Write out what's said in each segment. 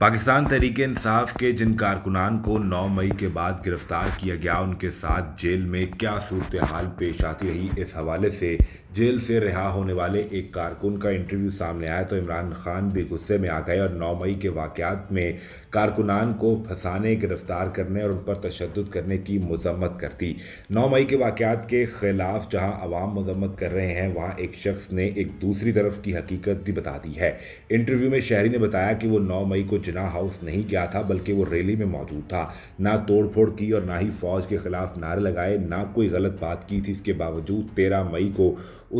पाकिस्तान तहरीक इंसाफ के जिन कारकुनान को 9 मई के बाद गिरफ्तार किया गया उनके साथ जेल में क्या सूरत हाल पेश आती रही इस हवाले से जेल से रिहा होने वाले एक कारकुन का इंटरव्यू सामने आया तो इमरान खान भी गुस्से में आ गए और 9 मई के वाक़ात में कारकुनान को फंसाने गिरफ्तार करने और उन पर तशद करने की मजम्मत कर दी नौ मई के वाक़ात के ख़िलाफ़ जहाँ आवाम मजम्मत कर रहे हैं वहाँ एक शख्स ने एक दूसरी तरफ की हकीकत भी बता दी है इंटरव्यू में शहरी ने बताया कि वो नौ मई को जना हाउस नहीं गया था बल्कि वो रैली में मौजूद था ना तोड़फोड़ की और ना ही फौज के खिलाफ नारे लगाए ना कोई गलत बात की थी इसके बावजूद तेरह मई को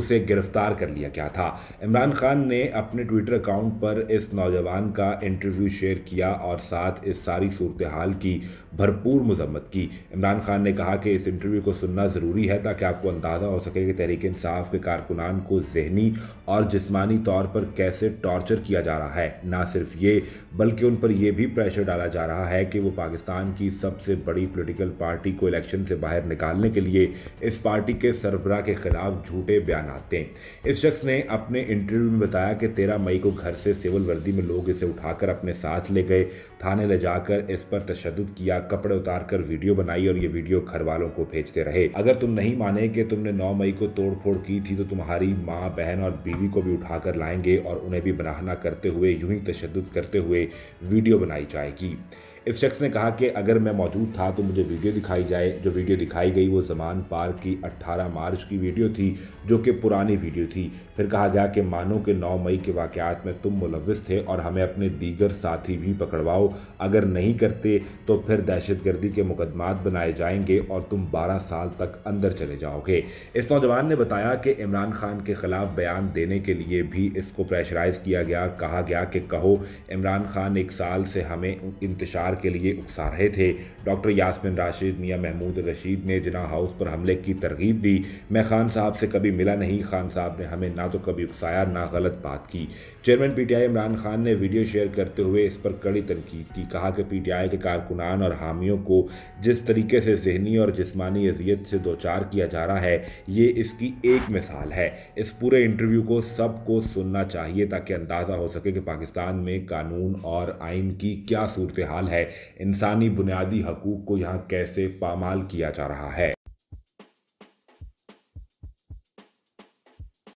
उसे गिरफ्तार कर लिया गया था इमरान खान ने अपने ट्विटर अकाउंट पर इस नौजवान का इंटरव्यू शेयर किया और साथ इस सारी सूरत हाल की भरपूर मजम्मत की इमरान खान ने कहा कि इस इंटरव्यू को सुनना ज़रूरी है ताकि आपको अंदाज़ा हो सके कि तहरीक इंसाफ के कारकुनान को जहनी और जिसमानी तौर पर कैसे टॉर्चर किया जा रहा है ना सिर्फ ये बल्कि बल्कि उन पर यह भी प्रेशर डाला जा रहा है कि वो पाकिस्तान की सबसे बड़ी पॉलिटिकल पार्टी को इलेक्शन से बाहर निकालने के लिए इस पार्टी के सरबरा के खिलाफ झूठे बयान हैं इस शख्स ने अपने इंटरव्यू में बताया कि तेरह मई को घर से सिविल वर्दी में लोग इसे उठाकर अपने साथ ले गए थाने ले जाकर इस पर तशद किया कपड़े उतार कर वीडियो बनाई और ये वीडियो घर वालों को भेजते रहे अगर तुम नहीं माने कि तुमने नौ मई को तोड़फोड़ की थी तो तुम्हारी माँ बहन और बीवी को भी उठाकर लाएंगे और उन्हें भी बनाहना करते हुए यूं ही तशद करते हुए वीडियो बनाई जाएगी इस शख्स ने कहा कि अगर मैं मौजूद था तो मुझे वीडियो दिखाई जाए जो वीडियो दिखाई गई वो जमान पार्क की 18 मार्च की वीडियो थी जो कि पुरानी वीडियो थी फिर कहा गया कि मानो कि 9 मई के वाक़ात में तुम मुलविस थे और हमें अपने दीगर साथी भी पकड़वाओ अगर नहीं करते तो फिर दहशतगर्दी के मुकदमात बनाए जाएंगे और तुम बारह साल तक अंदर चले जाओगे इस नौजवान ने बताया कि इमरान खान के खिलाफ बयान देने के लिए भी इसको प्रेशराइज किया गया कहा गया कि कहो इमरान खान एक साल से हमें इंतजार के लिए उकसा रहे थे डॉक्टर यासमिन राशिद मियाँ महमूद रशीद ने जना हाउस पर हमले की तरगीब दी मैं खान साहब से कभी मिला नहीं खान साहब ने हमें ना तो कभी उकसाया ना गलत बात की चेयरमैन पीटीआई इमरान खान ने वीडियो शेयर करते हुए इस पर कड़ी तनकीद की कहा कि पीटीआई के कारकुनान और हामियों को जिस तरीके से जहनी और जिसमानी अजियत से दो चार किया जा रहा है ये इसकी एक मिसाल है इस पूरे इंटरव्यू को सबको सुनना चाहिए ताकि अंदाज़ा हो सके कि पाकिस्तान में कानून और और आइन की क्या सूरत हाल है इंसानी बुनियादी हकूक़ को यहाँ कैसे पामाल किया जा रहा है